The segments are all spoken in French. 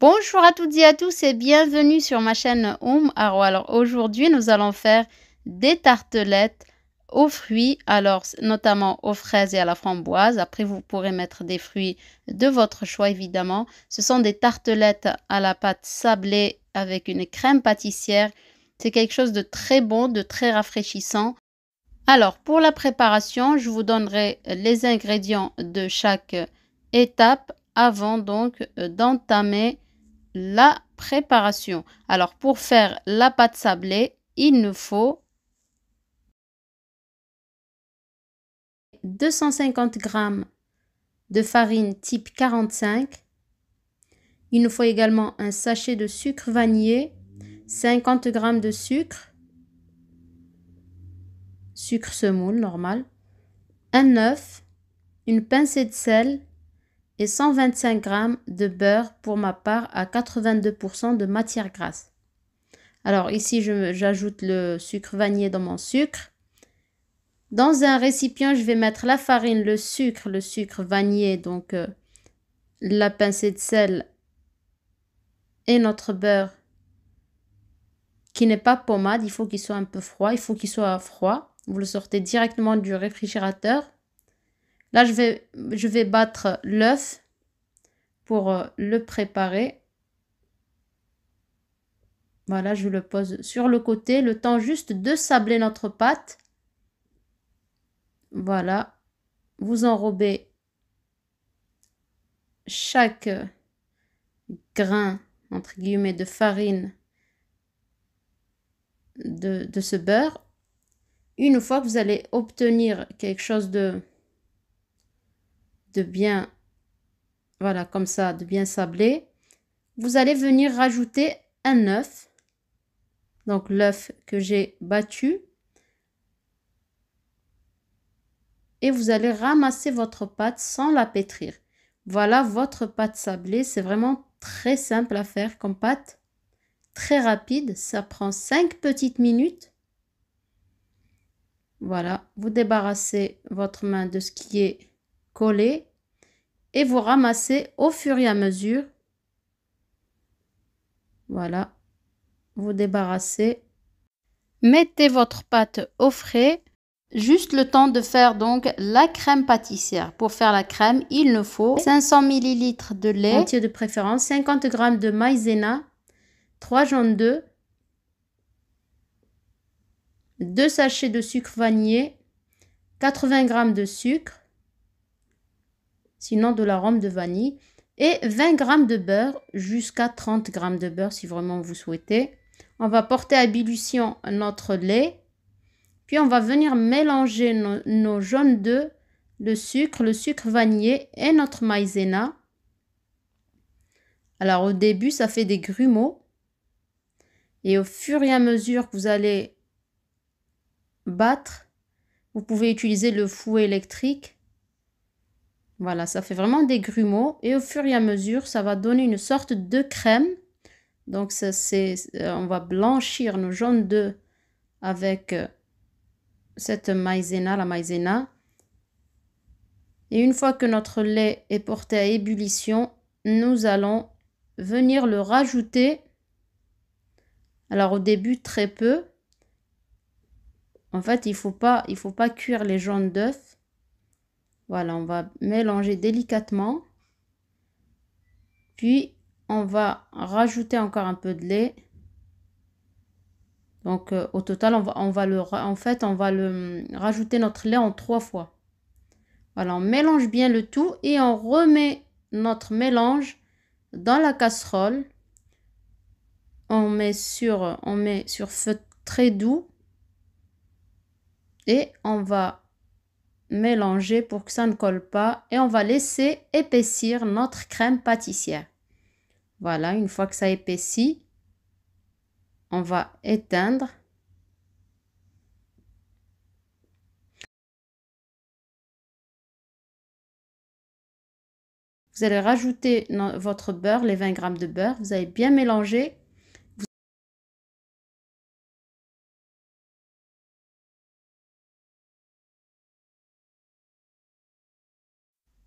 Bonjour à toutes et à tous et bienvenue sur ma chaîne Home Aro. Alors aujourd'hui nous allons faire des tartelettes aux fruits, alors notamment aux fraises et à la framboise. Après vous pourrez mettre des fruits de votre choix évidemment. Ce sont des tartelettes à la pâte sablée avec une crème pâtissière. C'est quelque chose de très bon, de très rafraîchissant. Alors pour la préparation, je vous donnerai les ingrédients de chaque étape avant donc euh, d'entamer la préparation. Alors, pour faire la pâte sablée, il nous faut 250 g de farine type 45. Il nous faut également un sachet de sucre vanillé, 50 g de sucre, sucre semoule normal, un œuf, une pincée de sel, et 125 g de beurre pour ma part à 82% de matière grasse. Alors ici, j'ajoute le sucre vanillé dans mon sucre. Dans un récipient, je vais mettre la farine, le sucre, le sucre vanillé, donc euh, la pincée de sel et notre beurre qui n'est pas pommade. Il faut qu'il soit un peu froid. Il faut qu'il soit froid. Vous le sortez directement du réfrigérateur. Là, je vais, je vais battre l'œuf pour euh, le préparer. Voilà, je le pose sur le côté, le temps juste de sabler notre pâte. Voilà, vous enrobez chaque grain, entre guillemets, de farine de, de ce beurre. Une fois que vous allez obtenir quelque chose de, de bien, voilà, comme ça, de bien sabler, vous allez venir rajouter un œuf. Donc l'œuf que j'ai battu. Et vous allez ramasser votre pâte sans la pétrir. Voilà votre pâte sablée. C'est vraiment très simple à faire comme pâte. Très rapide. Ça prend 5 petites minutes. Voilà. Vous débarrassez votre main de ce qui est collez et vous ramassez au fur et à mesure. Voilà, vous débarrassez. Mettez votre pâte au frais, juste le temps de faire donc la crème pâtissière. Pour faire la crème, il nous faut 500 ml de lait, de préférence, 50 g de maïzena, 3 jaunes d'œufs, 2 sachets de sucre vanillé, 80 g de sucre, sinon de l'arôme de vanille, et 20 g de beurre jusqu'à 30 g de beurre si vraiment vous souhaitez. On va porter à ébullition notre lait, puis on va venir mélanger nos, nos jaunes d'œufs, le sucre, le sucre vanillé et notre maïzena. Alors au début, ça fait des grumeaux. Et au fur et à mesure que vous allez battre, vous pouvez utiliser le fouet électrique voilà, ça fait vraiment des grumeaux. Et au fur et à mesure, ça va donner une sorte de crème. Donc, ça, c'est, euh, on va blanchir nos jaunes d'œufs avec euh, cette maïzena, la maïzena. Et une fois que notre lait est porté à ébullition, nous allons venir le rajouter. Alors au début, très peu. En fait, il ne faut, pas, il faut pas cuire les jaunes d'œufs. Voilà, on va mélanger délicatement. Puis, on va rajouter encore un peu de lait. Donc, euh, au total, on va, on va le, en fait, on va le euh, rajouter notre lait en trois fois. Voilà, on mélange bien le tout et on remet notre mélange dans la casserole. On met sur, on met sur feu très doux et on va mélanger pour que ça ne colle pas et on va laisser épaissir notre crème pâtissière. Voilà, une fois que ça épaissit, on va éteindre. Vous allez rajouter votre beurre, les 20 g de beurre. Vous avez bien mélanger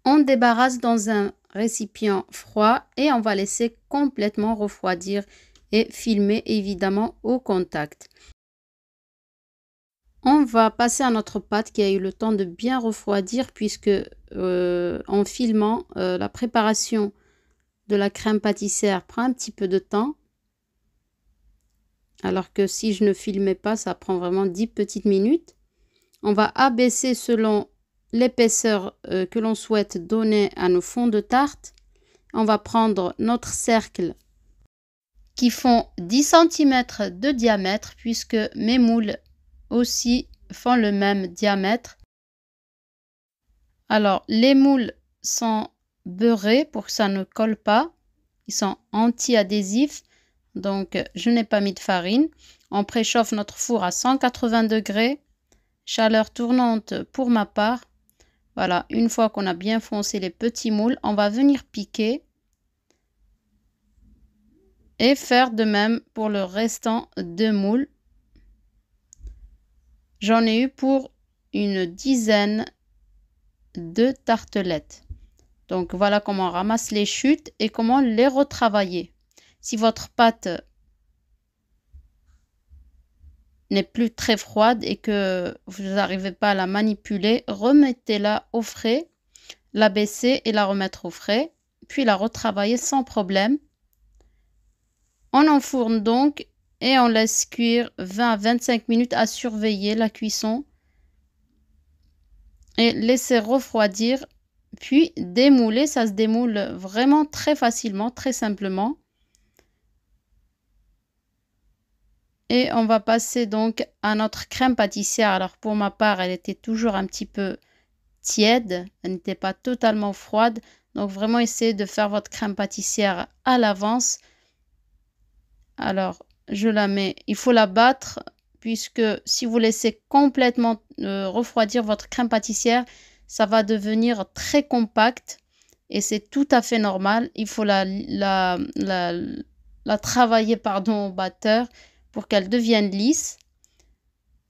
On débarrasse dans un récipient froid et on va laisser complètement refroidir et filmer évidemment au contact. On va passer à notre pâte qui a eu le temps de bien refroidir puisque euh, en filmant euh, la préparation de la crème pâtissière prend un petit peu de temps. Alors que si je ne filmais pas, ça prend vraiment 10 petites minutes. On va abaisser selon l'épaisseur euh, que l'on souhaite donner à nos fonds de tarte. On va prendre notre cercle qui font 10 cm de diamètre puisque mes moules aussi font le même diamètre. Alors les moules sont beurrés pour que ça ne colle pas. Ils sont anti-adhésifs donc je n'ai pas mis de farine. On préchauffe notre four à 180 degrés. Chaleur tournante pour ma part. Voilà, une fois qu'on a bien foncé les petits moules, on va venir piquer et faire de même pour le restant de moules. J'en ai eu pour une dizaine de tartelettes. Donc voilà comment on ramasse les chutes et comment les retravailler. Si votre pâte n'est plus très froide et que vous n'arrivez pas à la manipuler, remettez-la au frais, la baisser et la remettre au frais, puis la retravailler sans problème. On enfourne donc et on laisse cuire 20 à 25 minutes à surveiller la cuisson et laisser refroidir puis démouler. Ça se démoule vraiment très facilement, très simplement. Et on va passer donc à notre crème pâtissière. Alors pour ma part, elle était toujours un petit peu tiède, elle n'était pas totalement froide. Donc vraiment essayez de faire votre crème pâtissière à l'avance. Alors je la mets, il faut la battre puisque si vous laissez complètement euh, refroidir votre crème pâtissière, ça va devenir très compact et c'est tout à fait normal. Il faut la, la travailler pardon, au batteur pour qu'elles deviennent lisses.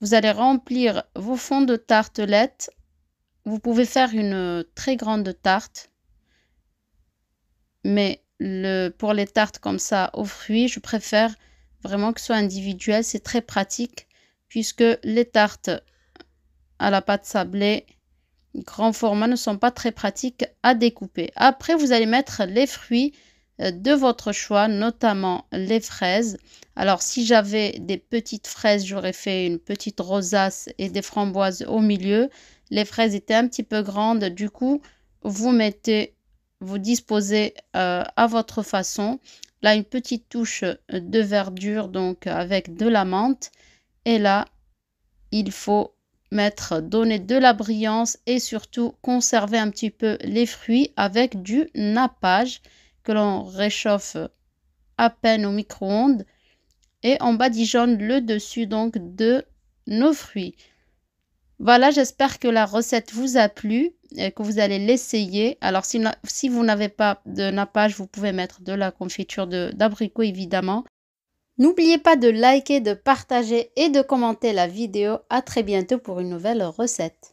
Vous allez remplir vos fonds de tartelettes. Vous pouvez faire une très grande tarte. Mais le, pour les tartes comme ça aux fruits, je préfère vraiment que ce soit individuel. C'est très pratique puisque les tartes à la pâte sablée grand format ne sont pas très pratiques à découper. Après, vous allez mettre les fruits euh, de votre choix, notamment les fraises. Alors si j'avais des petites fraises, j'aurais fait une petite rosace et des framboises au milieu. Les fraises étaient un petit peu grandes, du coup, vous mettez, vous disposez euh, à votre façon. Là, une petite touche de verdure, donc avec de la menthe. Et là, il faut mettre, donner de la brillance et surtout conserver un petit peu les fruits avec du nappage que l'on réchauffe à peine au micro-ondes et on badigeonne le dessus donc de nos fruits. Voilà, j'espère que la recette vous a plu et que vous allez l'essayer. Alors, si, si vous n'avez pas de nappage, vous pouvez mettre de la confiture d'abricot, évidemment. N'oubliez pas de liker, de partager et de commenter la vidéo. À très bientôt pour une nouvelle recette.